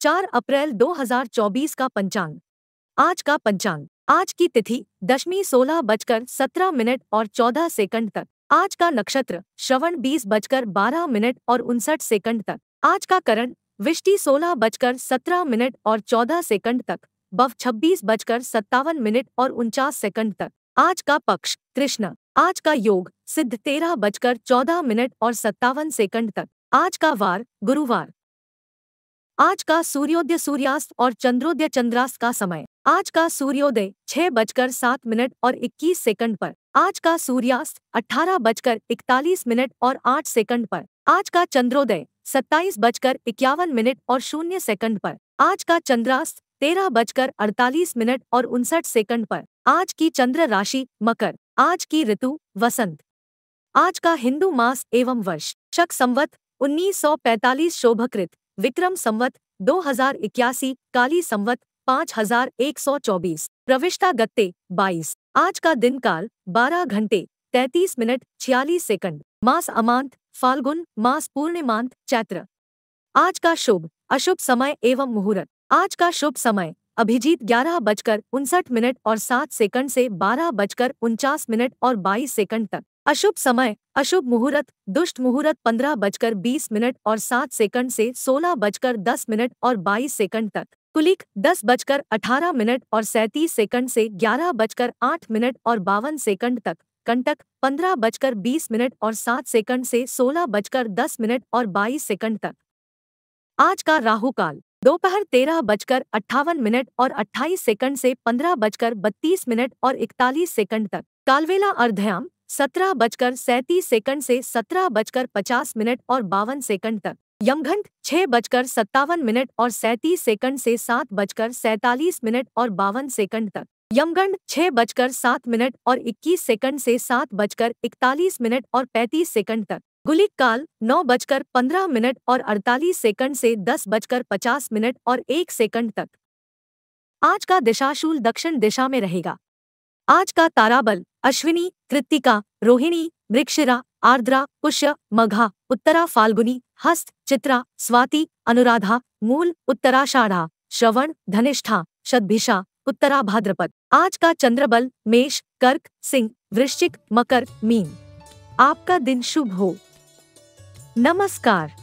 चार अप्रैल 2024 का पंचांग आज का पंचांग आज की तिथि दशमी सोलह बजकर सत्रह मिनट और चौदह सेकंड तक आज का नक्षत्र श्रवण बीस बजकर बारह मिनट और उनसठ सेकंड तक आज का करण विष्टि सोलह बजकर सत्रह मिनट और चौदह सेकंड तक बव छब्बीस बजकर सत्तावन मिनट और उनचास सेकंड तक आज का पक्ष कृष्ण आज का योग सिद्ध तेरह बजकर चौदह मिनट और सत्तावन सेकंड तक आज का वार गुरुवार आज का सूर्योदय सूर्यास्त और चंद्रोदय चंद्रास्त का समय आज का सूर्योदय छह बजकर सात मिनट और इक्कीस सेकंड पर आज का सूर्यास्त अठारह बजकर इकतालीस मिनट और आठ सेकंड पर आज का चंद्रोदय सत्ताईस बजकर इक्यावन मिनट और शून्य सेकंड पर आज का चंद्रास्त तेरह बजकर अड़तालीस मिनट और उनसठ सेकंड पर आज की चंद्र राशि मकर आज की ऋतु वसंत आज का हिंदू मास एवं वर्ष शक संवत 1945 शोभकृत विक्रम संवत दो हजार इक्यासी काली संवत पाँच हजार एक सौ चौबीस प्रविष्टा गत्ते बाईस आज का दिन काल बारह घंटे तैतीस मिनट छियालीस सेकंड मास अमांत फाल्गुन मास पूर्णिमांत चैत्र आज का शुभ अशुभ समय एवं मुहूर्त आज का शुभ समय अभिजीत ग्यारह बजकर उनसठ मिनट और सात सेकंड से बारह बजकर उनचास मिनट और बाईस सेकंड तक अशुभ समय अशुभ मुहूर्त दुष्ट मुहूर्त पंद्रह बजकर बीस मिनट और सात सेकंड से सोलह बजकर दस मिनट और बाईस सेकंड तक कुलिक दस बजकर अठारह मिनट और सैतीस सेकंड से ग्यारह बजकर आठ मिनट और बावन सेकंड तक कंटक पंद्रह बजकर बीस मिनट और सात सेकंड से सोलह बजकर दस मिनट और बाईस सेकंड तक आज का राहु काल दोपहर तेरह बजकर अट्ठावन मिनट और अट्ठाईस सेकंड से पंद्रह बजकर बत्तीस मिनट और इकतालीस सेकंड तक कालवेला अर्ध्याम सत्रह बजकर सैंतीस सेकंड से सत्रह बजकर पचास मिनट और बावन सेकंड तक यमघंट छह बजकर सत्तावन मिनट और सैंतीस सेकंड से सात बजकर सैतालीस मिनट और बावन सेकंड तक यमगंड छह बजकर सात मिनट और इक्कीस सेकंड से सात बजकर इकतालीस मिनट और पैंतीस सेकंड तक गुलिक काल नौ बजकर पंद्रह मिनट और अड़तालीस सेकंड से दस बजकर पचास मिनट और एक सेकंड तक आज का दिशाशूल दक्षिण दिशा में रहेगा आज का ताराबल अश्विनी कृतिका रोहिणी वृक्षरा आर्द्रा पुष्य मघा उत्तरा फाल्गुनी हस्त चित्रा स्वाति अनुराधा मूल उत्तराषाढ़ा श्रवण धनिष्ठा शतभिषा उत्तरा भाद्रपद आज का चंद्रबल मेष कर्क सिंह वृश्चिक मकर मीन आपका दिन शुभ हो नमस्कार